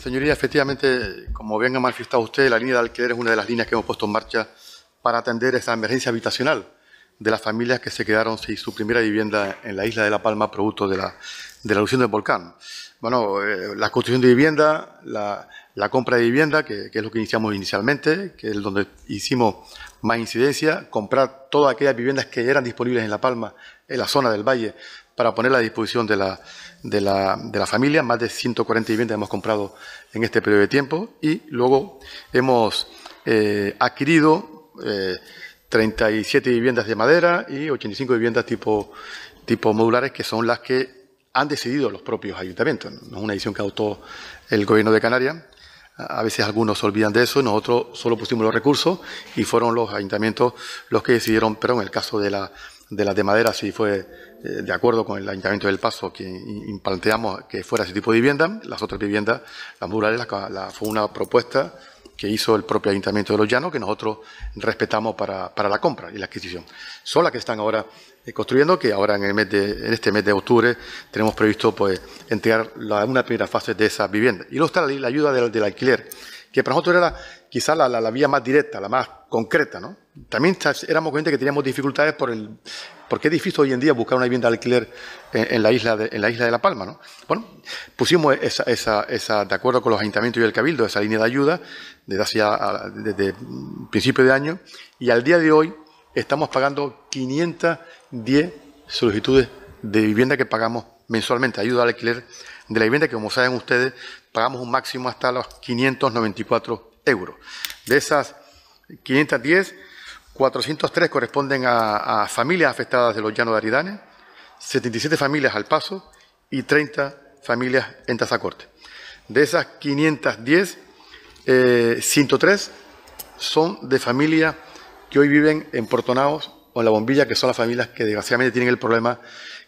Señoría, efectivamente, como bien ha manifestado usted, la línea de alquiler es una de las líneas que hemos puesto en marcha para atender esa emergencia habitacional de las familias que se quedaron sin su primera vivienda en la isla de La Palma producto de la, de erupción del volcán. Bueno, eh, la construcción de vivienda, la, compra de vivienda, que, que, es lo que iniciamos inicialmente, que es donde hicimos más incidencia, comprar todas aquellas viviendas que eran disponibles en La Palma, en la zona del valle, para poner a disposición de la, de la, familia. Más de 140 viviendas hemos comprado en este periodo de tiempo y luego hemos eh, adquirido 37 eh, viviendas de madera y 85 viviendas tipo, tipo modulares que son las que han decidido los propios ayuntamientos. No es una decisión que adoptó el gobierno de Canarias. A veces algunos se olvidan de eso, nosotros solo pusimos los recursos y fueron los ayuntamientos los que decidieron, pero en el caso de la, de las de madera si fue eh, de acuerdo con el Ayuntamiento del Paso que planteamos que fuera ese tipo de vivienda. Las otras viviendas, las murales, la, fue una propuesta que hizo el propio Ayuntamiento de Los Llanos que nosotros respetamos para, la compra y la adquisición. Son las que están ahora eh, construyendo, que ahora en, el mes este mes de octubre tenemos previsto pues, entregar una primera fase de esas viviendas. Y luego está la, ayuda del alquiler que para nosotros era quizás la, vía más directa, la más concreta. ¿no? También éramos conscientes que teníamos dificultades por el, porque es difícil hoy en día buscar una vivienda de alquiler en, la, isla de, en la isla de La Palma. ¿no? Bueno, pusimos esa, esa, de acuerdo con los ayuntamientos y el Cabildo, esa línea de ayuda desde, hacia, desde principio de año y al día de hoy estamos pagando 510 solicitudes de vivienda que pagamos mensualmente, ayuda al alquiler de la vivienda, que como saben ustedes, pagamos un máximo hasta los 594 euros. De esas 510, 403 corresponden a, familias afectadas de los llanos de Aridane, 77 familias al paso y 30 familias en Tazacorte. De esas 510, 103 eh, son de familias que hoy viven en Portonaos o en La Bombilla, que son las familias que desgraciadamente tienen el problema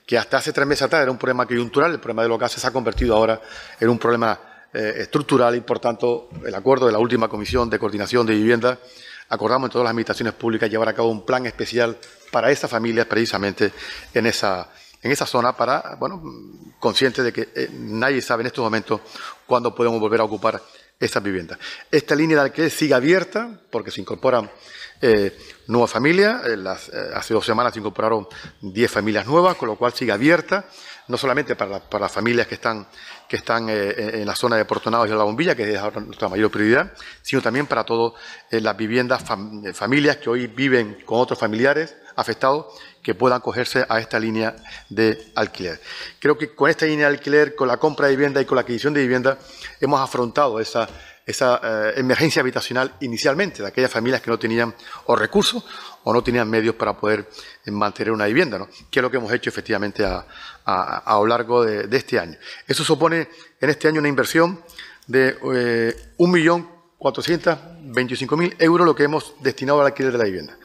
que hasta hace tres meses atrás era un problema coyuntural, el problema de los gases se ha convertido ahora en un problema eh, estructural y, por tanto, el acuerdo de la última Comisión de Coordinación de Vivienda acordamos en todas las administraciones públicas llevar a cabo un plan especial para esas familias precisamente en esa, en esa zona para, bueno, conscientes de que eh, nadie sabe en estos momentos cuándo podemos volver a ocupar estas viviendas. Esta línea de alquiler sigue abierta porque se incorporan eh, nuevas familias. Eh, las, eh, hace dos semanas se incorporaron 10 familias nuevas, con lo cual sigue abierta, no solamente para, las familias que están, que están en la zona de Portonados y de la Bombilla, que es ahora nuestra mayor prioridad, sino también para todas las viviendas, familias que hoy viven con otros familiares afectados que puedan cogerse a esta línea de alquiler. Creo que con esta línea de alquiler, con la compra de vivienda y con la adquisición de vivienda, hemos afrontado esa, eh, emergencia habitacional inicialmente de aquellas familias que no tenían o recursos o no tenían medios para poder eh, mantener una vivienda, ¿no? que es lo que hemos hecho efectivamente a, lo largo de, este año. Eso supone en este año una inversión de 1.425.000 eh, euros lo que hemos destinado al alquiler de la vivienda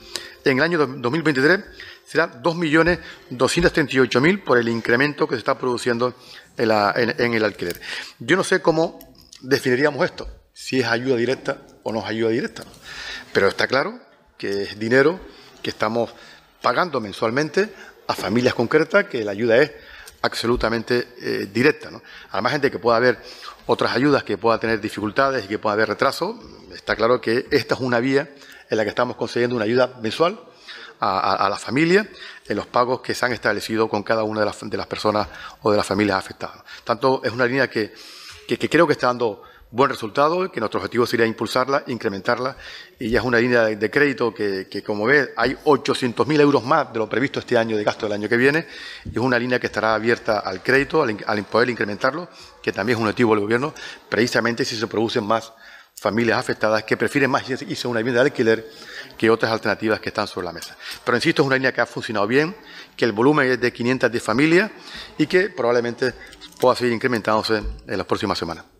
en el año 2023 será 2.238.000 por el incremento que se está produciendo en, el alquiler. Yo no sé cómo definiríamos esto, si es ayuda directa o no es ayuda directa, pero está claro que es dinero que estamos pagando mensualmente a familias concretas, que la ayuda es absolutamente eh, directa. Además, gente que pueda haber otras ayudas, que pueda tener dificultades y que pueda haber retraso, está claro que esta es una vía en la que estamos concediendo una ayuda mensual a, la familia en los pagos que se han establecido con cada una de las, personas o de las familias afectadas. Tanto es una línea que, creo que está dando buen resultado, que nuestro objetivo sería impulsarla, incrementarla, y ya es una línea de, crédito que, como ve hay 800.000 euros más de lo previsto este año de gasto del año que viene, y es una línea que estará abierta al crédito, al, al poder incrementarlo, que también es un objetivo del Gobierno, precisamente si se producen más familias afectadas que prefieren más irse a una vivienda de alquiler que otras alternativas que están sobre la mesa. Pero insisto, es una línea que ha funcionado bien, que el volumen es de de familias y que probablemente pueda seguir incrementándose en las próximas semanas.